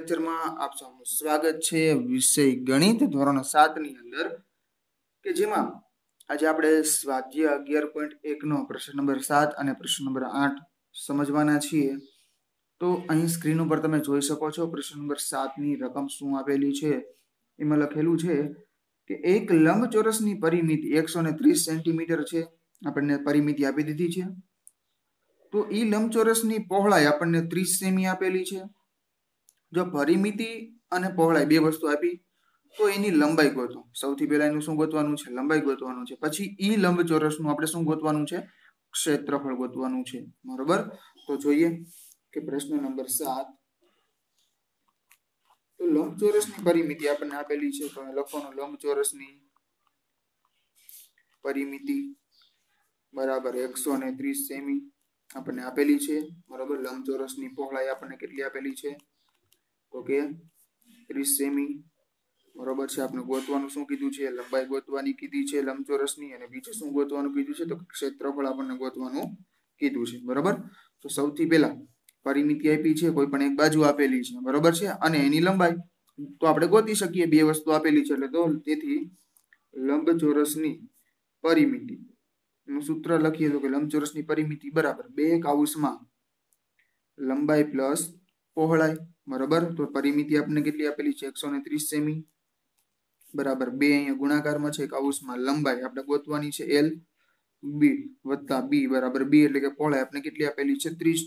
લેક્ચરમાં આપ સૌનું સ્વાગત છે વિષય ગણિત ધોરણ સાતની અંદર કે જેમાં આજે આપણે સ્વાધ્ય અગિયાર પોઈન્ટ એકનો પ્રશ્ન નંબર સાત અને પ્રશ્ન નંબર આઠ સમજવાના છીએ તો અહીં સ્ક્રીન ઉપર તમે જોઈ શકો છો પ્રશ્ન નંબર સાતની રકમ શું આપેલી છે એમાં લખેલું છે કે એક લંબચોરસની પરિમિતિ એકસો ને ત્રીસ સેન્ટીમીટર છે આપણને પરિમિતિ આપી દીધી છે તો એ લંબચોરસની પહોળાઈ આપણને ત્રીસ સેમી આપેલી છે જો પરિમિતિ અને પહોળાઈ બે વસ્તુ આપી તો એની લંબાઈ ગોતો સૌથી પહેલા એનું શું ગોતવાનું છે લંબાઈ ગોતવાનું છે પછી ઈ ચોરસનું આપણે શું ગોતવાનું છે ક્ષેત્રફળ ગોતવાનું છે બરોબર તો જોઈએ કે પ્રશ્ન નંબર સાત તો લંબચોરસની પરિમિતિ આપણને આપેલી છે તો લખવાનું લંબચોરસની પરિમિતિ બરાબર એકસો ને ત્રીસ સેમી આપણને આપેલી છે બરાબર લંબચોરસની પહોળાઈ આપણને કેટલી આપેલી છે ઓકે ત્રીસ સેમી બરોબર છે આપણે ગોતવાનું શું કીધું છે લંબાઈ ગોતવાની કીધી છે લંબચોરસની અને બીજું શું ગોતવાનું કીધું છે તો ક્ષેત્રફળ આપણને ગોતવાનું કીધું છે બરોબર તો સૌથી પહેલા પરિમિતિ આપી છે કોઈ પણ એક બાજુ આપેલી છે બરોબર છે અને એની લંબાઈ તો આપણે ગોતી શકીએ બે વસ્તુ આપેલી છે એટલે તો તેથી લંબચોરસની પરિમિતિ નું સૂત્ર લખીએ તો કે લંબચોરસની પરિમિતિ બરાબર બે કાઉસમાં લંબાઈ પ્લસ પહોળાઈ બરાબર તો પરિમિતિ આપણને કેટલી આપેલી છે એકસો ને ત્રીસ સેમી બરાબર બે અહીંયા ગુણાકારમાં છે કાઉસમાં લંબાઈ આપણે ગોતવાની છે એલ બી વત્તા બી બરાબર બી એટલે કે પહોળાઈ આપણે કેટલી આપેલી છે ત્રીસ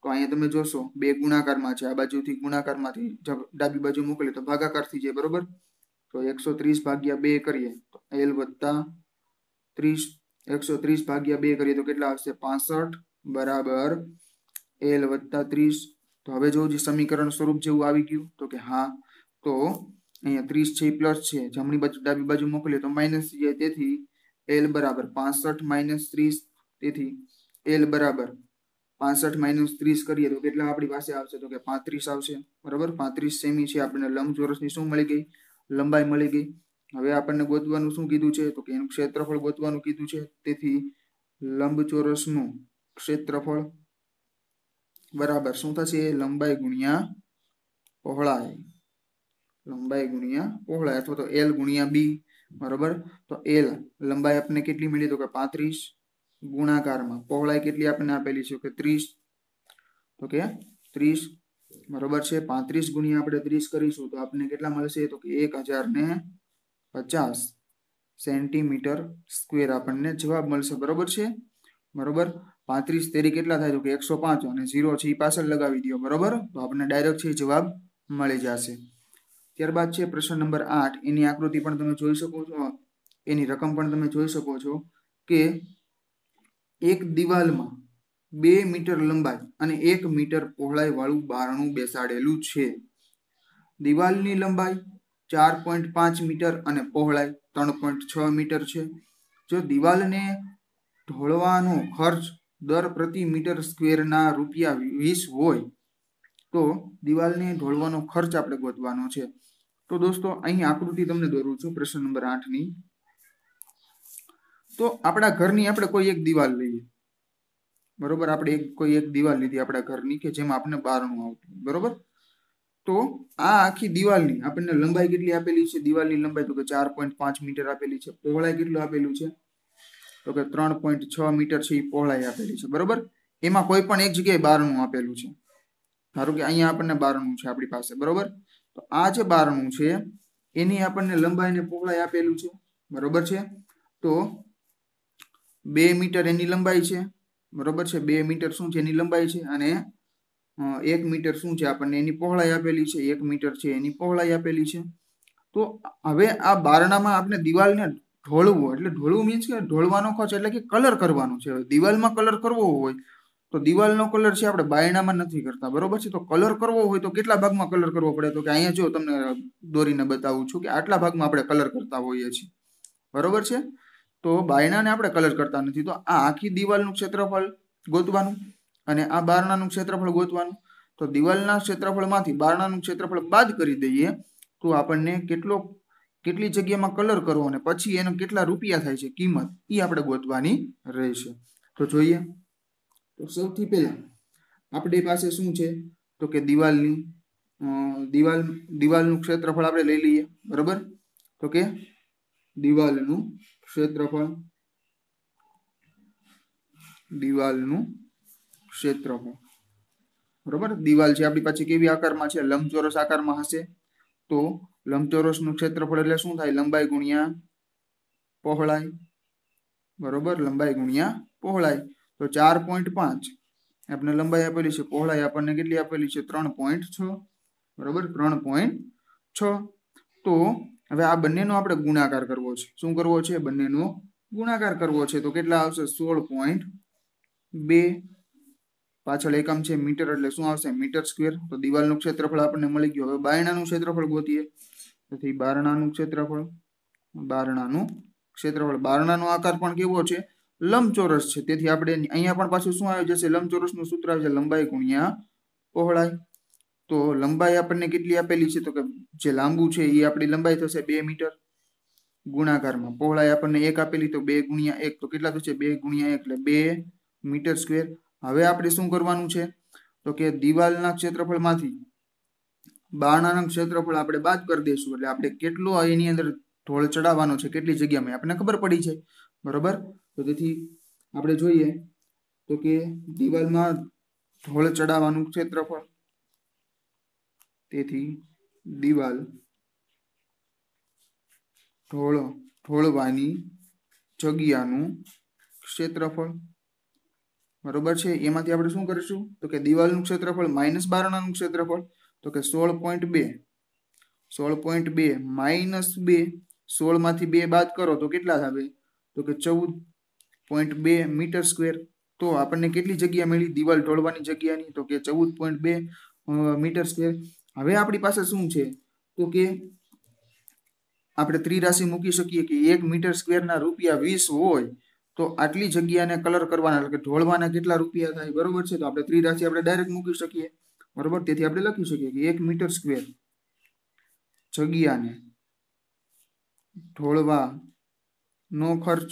તો અહીંયા તમે જોશો બે ગુણાકારમાં છે આ બાજુથી ગુણાકારમાંથી ડાબી બાજુ મોકલે તો ભાગાકારથી જાય બરાબર તો એકસો ત્રીસ ભાગ્યા બે કરીએ તો એલ વત્તા ત્રીસ એકસો ત્રીસ ભાગ્યા બે કરીએ તો કેટલા આવશે પાસઠ બરાબર એલ વત્તા ત્રીસ તો હવે જો જે સમીકરણ સ્વરૂપ જેવું આવી ગયું તો કે હા તો અહીંયા ત્રીસ છે પ્લસ છે જમણી બાજુ ડાબી બાજુ મોકલીએ તો માઇનસ જાય તેથી એલ બરાબર પાસઠ માઇનસ ત્રીસ તેથી એલ બરાબર પાસઠ માઇનસ ત્રીસ કરીએ તો કેટલા આપણી પાસે આવશે તો કે પાંત્રીસ આવશે બરાબર પાંત્રીસ સેમી છે આપણને લંબચોરસની શું મળી ગઈ લંબાઈ મળી ગઈ હવે આપણને ગોતવાનું શું કીધું છે તો કે એનું ક્ષેત્રફળ ગોતવાનું કીધું છે તેથી લંબચોરસનું ક્ષેત્રફળ બરાબર શું થશે લંબાઈ ગુણ્યા પહોળાઈ લંબાઈ ગુણ્યા પહોળાઈ અથવા તો એલ ગુણ્યા બી બરાબર તો એલ લંબાઈ આપણને કેટલી મળી તો કે પાંત્રીસ ગુણાકારમાં પહોળાઈ કેટલી આપણને આપેલી છે કે ત્રીસ તો કે ત્રીસ બરોબર છે પાંત્રીસ ગુણ્યા આપણે ત્રીસ કરીશું તો આપણને કેટલા મળશે તો કે એક હજાર ને પચાસ સેન્ટીમીટર સ્ક્વેર આપણને જવાબ મળશે બરોબર છે બરોબર પાંત્રીસ તેરી કેટલા થાય તો કે એકસો પાંચ અને ઝીરો છે એ પાછળ લગાવી દો બરોબર તો આપણને ડાયરેક્ટ છે જવાબ મળી જશે ત્યારબાદ છે પ્રશ્ન નંબર આઠ એની આકૃતિ પણ તમે જોઈ શકો છો એની રકમ પણ તમે જોઈ શકો છો કે એક દિવાલમાં બે મીટર લંબાઈ અને એક મીટર પહોળાઈવાળું બારણું બેસાડેલું છે દિવાલની લંબાઈ ચાર પોઈન્ટ પાંચ મીટર અને પહોળાઈ ત્રણ પોઈન્ટ છ મીટર છે જો દિવાલને ઢોળવાનો ખર્ચ દર પ્રતિ મીટર સ્ક્વેરના રૂપિયા વીસ હોય તો દિવાલને ઢોળવાનો ખર્ચ આપણે ગોતવાનો છે તો દોસ્તો અહીં આકૃતિ તમને દોરું છું પ્રશ્ન નંબર આઠની તો આપણા ઘરની આપણે કોઈ એક દિવાલ લઈએ બરોબર આપણે એક કોઈ એક દિવાલ લીધી આપણા ઘરની કે જેમાં આપણને બારણું આવતું બરોબર તો આ આખી દિવાલની આપણને લંબાઈ કેટલી આપેલી છે દિવાલની લંબાઈ તો કે ચાર પોઈન્ટ પાંચ મીટર આપેલી છે પહોળાઈ કેટલું આપેલું છે તો કે ત્રણ પોઈન્ટ છ મીટર છે એ પહોળાઈ આપેલી છે બરોબર એમાં કોઈ પણ એક જગ્યાએ બારણું આપેલું છે ધારો કે અહીંયા આપણને બારણું છે આપણી પાસે બરોબર તો આ જે બારણું છે એની આપણને લંબાઈને પહોળાઈ આપેલું છે બરોબર છે તો બે મીટર એની લંબાઈ છે બરોબર છે બે મીટર શું છે એની લંબાઈ છે અને એક મીટર શું છે આપણને એની પહોળાઈ આપેલી છે એક મીટર છે એની પહોળાઈ આપેલી છે તો હવે આ બારણામાં આપણે દિવાલને ઢોળવું એટલે ઢોળવું મીન્સ કે ઢોળવાનો ખર્ચ એટલે કે કલર કરવાનું છે દિવાલમાં કલર કરવો હોય તો દિવાલનો કલર છે આપણે બાયણામાં નથી કરતા બરોબર છે તો કલર કરવો હોય તો કેટલા ભાગમાં કલર કરવો પડે તો કે અહીંયા જો તમને દોરીને બતાવું છું કે આટલા ભાગમાં આપણે કલર કરતા હોઈએ છીએ બરોબર છે તો બાયણાને આપણે કલર કરતા નથી તો આ આખી દિવાલનું ક્ષેત્રફળ ગોતવાનું અને આ બારણાનું ક્ષેત્રફળ ગોતવાનું તો દિવાલના ક્ષેત્રફળમાંથી બારણાનું ક્ષેત્રફળ બાદ કરી દઈએ તો આપણને કેટલો કેટલી જગ્યામાં કલર કરવો અને પછી એનો કેટલા રૂપિયા થાય છે કિંમત એ આપણે ગોતવાની રહેશે તો જોઈએ તો સૌથી પહેલાં આપણી પાસે શું છે તો કે દિવાલની દિવાલ દિવાલનું ક્ષેત્રફળ આપણે લઈ લઈએ બરાબર તો કે દિવાલનું ક્ષેત્રફળ દિવાલનું ક્ષેત્રફળ બરાબર દિવાલ છે આપણી પાસે કેવી આકારમાં છે લંબચોરસ આકારમાં હશે તો લંબચોરસનું ક્ષેત્રફળ એટલે શું થાય લંબાઈ ગુણ્યા પહોળાઈ બરોબર લંબાઈ ગુણ્યા પહોળાઈ તો ચાર પોઈન્ટ પાંચ આપણે લંબાઈ આપેલી છે પહોળાઈ આપણને કેટલી આપેલી છે ત્રણ પોઈન્ટ છ બરોબર ત્રણ પોઈન્ટ છ તો હવે આ બંનેનો આપણે ગુણાકાર કરવો છે શું કરવો છે બંનેનો ગુણાકાર કરવો છે તો કેટલા આવશે સોળ પોઈન્ટ બે પાછળ એકમ છે મીટર એટલે શું આવશે મીટર સ્ક્વેર તો દિવાલનું ક્ષેત્રફળ આપણને મળી ગયું હવે બારણાનું ક્ષેત્રફળ ગોતીએ પછી બારણાનું ક્ષેત્રફળ બારણાનું ક્ષેત્રફળ બારણાનો આકાર પણ કેવો છે લંબચોરસ છે તેથી આપણે અહીંયા પણ પાછું શું આવ્યું જશે લંબચોરસનું સૂત્ર આવે છે લંબાઈ ગુણ્યા પહોળાઈ તો લંબાઈ આપણને કેટલી આપેલી છે તો કે જે લાંબુ છે એ આપણી લંબાઈ થશે બે મીટર ગુણાકારમાં પહોળાઈ આપણને એક આપેલી તો બે ગુણ્યા એક તો કેટલા થશે બે ગુણ્યા એક એટલે બે મીટર સ્ક્વેર હવે આપણે શું કરવાનું છે તો કે દિવાલના ક્ષેત્રફળમાંથી બારણાના ક્ષેત્રફળ આપણે બાદ કરી દઈશું એટલે આપણે કેટલો એની અંદર ઢોળ ચડાવવાનો છે કેટલી જગ્યામાં આપણે ખબર પડી છે બરોબર તો તેથી આપણે જોઈએ તો કે દિવાલમાં ઢોળ ચડાવવાનું ક્ષેત્રફળ તેથી દિવાલ ઢોળ ઢોળવાની જગ્યાનું ક્ષેત્રફળ બરોબર છે એમાંથી આપણે શું કરીશું તો કે દિવાલનું ક્ષેત્રફળ માઇનસ બારણાનું ક્ષેત્રફળ તો કે સોળ પોઈન્ટ બે સોળ પોઈન્ટ બે માઇનસ બે સોળમાંથી બે બાદ કરો તો કેટલા આવે તો કે ચૌદ પોઈન્ટ બે મીટર સ્ક્વેર તો આપણને કેટલી જગ્યા મળી દિવાલ ઢોળવાની જગ્યાની તો કે ચૌદ પોઈન્ટ બે મીટર સ્ક્વેર હવે આપણી પાસે શું છે તો કે આપણે ત્રિરાશિ મૂકી શકીએ કે એક મીટર સ્ક્વેરના રૂપિયા વીસ હોય તો આટલી જગ્યાને કલર કરવાના એટલે કે ઢોળવાના કેટલા રૂપિયા થાય બરોબર છે તો આપણે ત્રિરાશી આપણે ડાયરેક્ટ મૂકી શકીએ બરોબર તેથી આપણે લખી શકીએ કે એક મીટર સ્ક્વેર જગ્યાને ઢોળવાનો ખર્ચ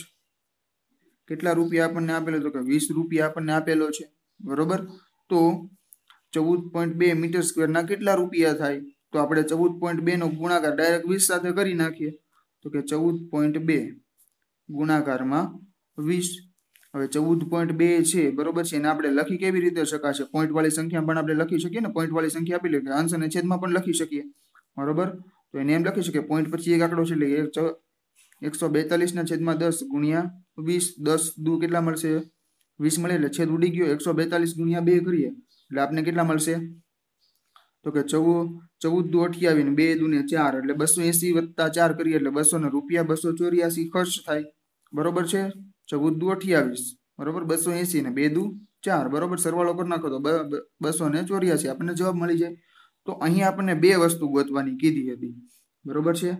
કેટલા રૂપિયા આપણને આપેલો તો કે વીસ રૂપિયા આપણને આપેલો છે બરોબર તો ચૌદ પોઈન્ટ બે મીટર સ્ક્વેરના કેટલા રૂપિયા થાય તો આપણે ચૌદ પોઈન્ટ બેનો ગુણાકાર ડાયરેક્ટ વીસ સાથે કરી નાખીએ તો કે ચૌદ પોઈન્ટ બે ગુણાકારમાં વીસ હવે ચૌદ પોઈન્ટ બે છે બરોબર છે એને આપણે લખી કેવી રીતે શકાશે પોઈન્ટ વાળી સંખ્યા પણ આપણે લખી શકીએ ને પોઈન્ટ વાળી સંખ્યા આપી લઈએ આન્સરને છેદમાં પણ લખી શકીએ બરોબર તો એને એમ લખી શકીએ પોઈન્ટ પછી એક આંકડો છે એટલે એકસો બેતાલીસના છેદમાં દસ ગુણ્યા વીસ દસ દુ કેટલા મળશે વીસ મળે એટલે છેદ ઉડી ગયો એકસો બેતાલીસ ગુણ્યા બે કરીએ એટલે આપને કેટલા મળશે તો કે ચૌદ ચૌદ દુ અઠ્યાવીસ બે દુને ચાર એટલે બસો એંસી વત્તા ચાર કરીએ એટલે બસો ને રૂપિયા બસો ચોર્યાસી ખર્ચ થાય બરોબર છે ચૌદ દુ અઠ્યાવીસ બરોબર બસો એસી ને બે દુ ચાર બરોબર સરવાળો પર નાખો તો બસો ને ચોર્યાસી આપણને જવાબ મળી જાય તો અહીં આપણને બે વસ્તુ ગોતવાની કીધી હતી બરોબર છે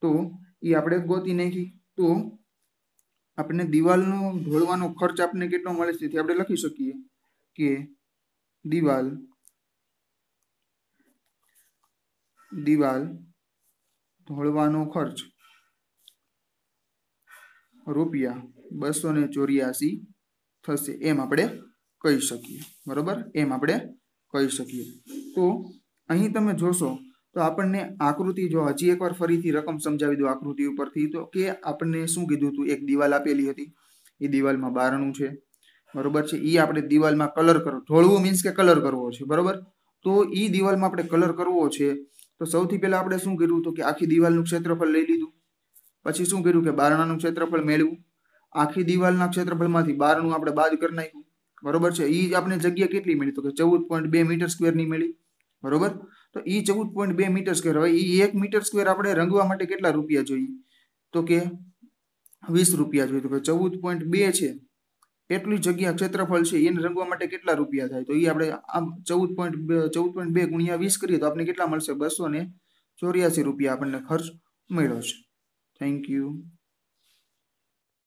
તો એ આપણે ગોતી નાખી તો આપણને દિવાલનો ઢોળવાનો ખર્ચ આપણને કેટલો મળે છે તેથી આપણે લખી શકીએ કે દિવાલ દિવાલ ઢોળવાનો ખર્ચ રૂપિયા બસો ને ચોર્યાસી થશે એમ આપણે કહી શકીએ બરાબર એમ આપણે કહી શકીએ તો અહીં તમે જોશો તો આપણને આકૃતિ જો હજી એકવાર ફરીથી રકમ સમજાવી દો આકૃતિ ઉપરથી તો કે આપણને શું કીધું હતું એક દિવાલ આપેલી હતી એ દિવાલમાં બારણું છે બરોબર છે એ આપણે દિવાલમાં કલર કરો ઢોળવું મીન્સ કે કલર કરવો છે બરોબર તો એ દિવાલમાં આપણે કલર કરવો છે તો સૌથી પહેલાં આપણે શું કર્યું તો કે આખી દિવાલનું ક્ષેત્રફળ લઈ લીધું પછી શું કર્યું કે બારણાનું ક્ષેત્રફળ મેળવું આખી દિવાલના ક્ષેત્રફળમાંથી બારનું આપણે બાદ કરી નાખ્યું બરોબર છે એ આપણે જગ્યા કેટલી મળી તો કે ચૌદ પોઈન્ટ બે મીટર સ્ક્વેરની મળી બરોબર તો એ ચૌદ પોઈન્ટ બે મીટર સ્ક્વેર હવે એ એક મીટર સ્ક્વેર આપણે રંગવા માટે કેટલા રૂપિયા જોઈએ તો કે વીસ રૂપિયા જોઈએ તો કે ચૌદ પોઈન્ટ બે છે એટલી જગ્યા ક્ષેત્રફળ છે એને રંગવા માટે કેટલા રૂપિયા થાય તો એ આપણે આમ ચૌદ પોઈન્ટ ચૌદ પોઈન્ટ બે ગુણ્યા વીસ કરીએ તો આપણને કેટલા મળશે બસો ને ચોર્યાસી રૂપિયા આપણને ખર્ચ મળ્યો છે થેન્ક યુ